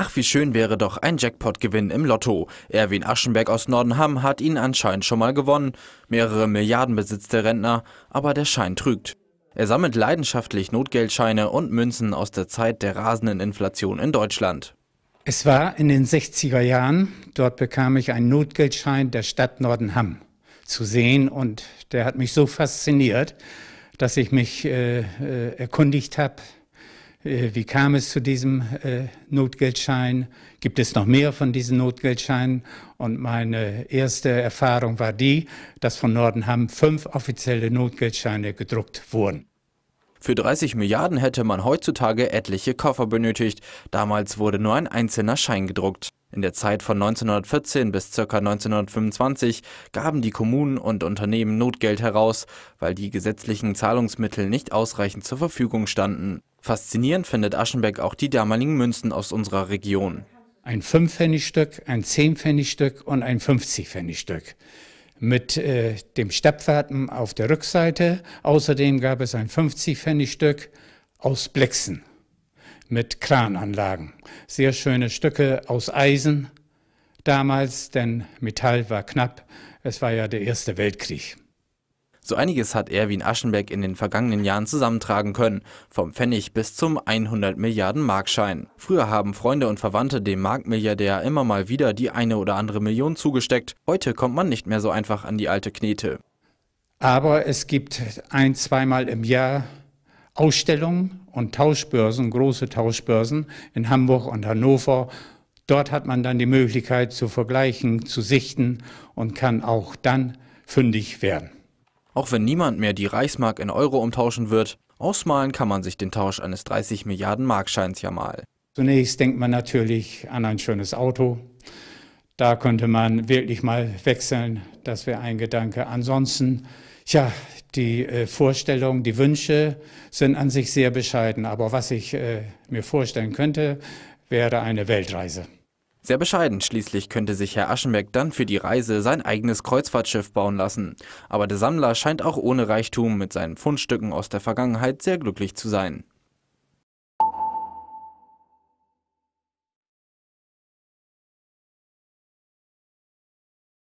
Ach, wie schön wäre doch ein Jackpot-Gewinn im Lotto. Erwin Aschenberg aus Nordenham hat ihn anscheinend schon mal gewonnen. Mehrere Milliarden besitzt der Rentner, aber der Schein trügt. Er sammelt leidenschaftlich Notgeldscheine und Münzen aus der Zeit der rasenden Inflation in Deutschland. Es war in den 60er Jahren. Dort bekam ich einen Notgeldschein der Stadt Nordenham zu sehen und der hat mich so fasziniert, dass ich mich äh, äh erkundigt habe, äh, wie kam es zu diesem äh, Notgeldschein? Gibt es noch mehr von diesen Notgeldscheinen? Und meine erste Erfahrung war die, dass von Nordenham fünf offizielle Notgeldscheine gedruckt wurden. Für 30 Milliarden hätte man heutzutage etliche Koffer benötigt. Damals wurde nur ein einzelner Schein gedruckt. In der Zeit von 1914 bis ca. 1925 gaben die Kommunen und Unternehmen Notgeld heraus, weil die gesetzlichen Zahlungsmittel nicht ausreichend zur Verfügung standen. Faszinierend findet Aschenbeck auch die damaligen Münzen aus unserer Region. Ein 5-Pfennig-Stück, ein 10-Pfennig-Stück und ein 50-Pfennig-Stück. Mit äh, dem Steppfaden auf der Rückseite. Außerdem gab es ein 50-Pfennig-Stück aus Blechsen mit Krananlagen. Sehr schöne Stücke aus Eisen damals, denn Metall war knapp. Es war ja der Erste Weltkrieg. So einiges hat Erwin Aschenbeck in den vergangenen Jahren zusammentragen können, vom Pfennig bis zum 100 Milliarden Markschein. Früher haben Freunde und Verwandte dem Markmilliardär immer mal wieder die eine oder andere Million zugesteckt. Heute kommt man nicht mehr so einfach an die alte Knete. Aber es gibt ein, zweimal im Jahr Ausstellungen und Tauschbörsen, große Tauschbörsen in Hamburg und Hannover. Dort hat man dann die Möglichkeit zu vergleichen, zu sichten und kann auch dann fündig werden. Auch wenn niemand mehr die Reichsmark in Euro umtauschen wird, ausmalen kann man sich den Tausch eines 30 Milliarden Markscheins ja mal. Zunächst denkt man natürlich an ein schönes Auto. Da könnte man wirklich mal wechseln, das wäre ein Gedanke. Ansonsten Tja, die äh, Vorstellungen, die Wünsche sind an sich sehr bescheiden, aber was ich äh, mir vorstellen könnte, wäre eine Weltreise. Sehr bescheiden, schließlich könnte sich Herr Aschenbeck dann für die Reise sein eigenes Kreuzfahrtschiff bauen lassen. Aber der Sammler scheint auch ohne Reichtum mit seinen Fundstücken aus der Vergangenheit sehr glücklich zu sein.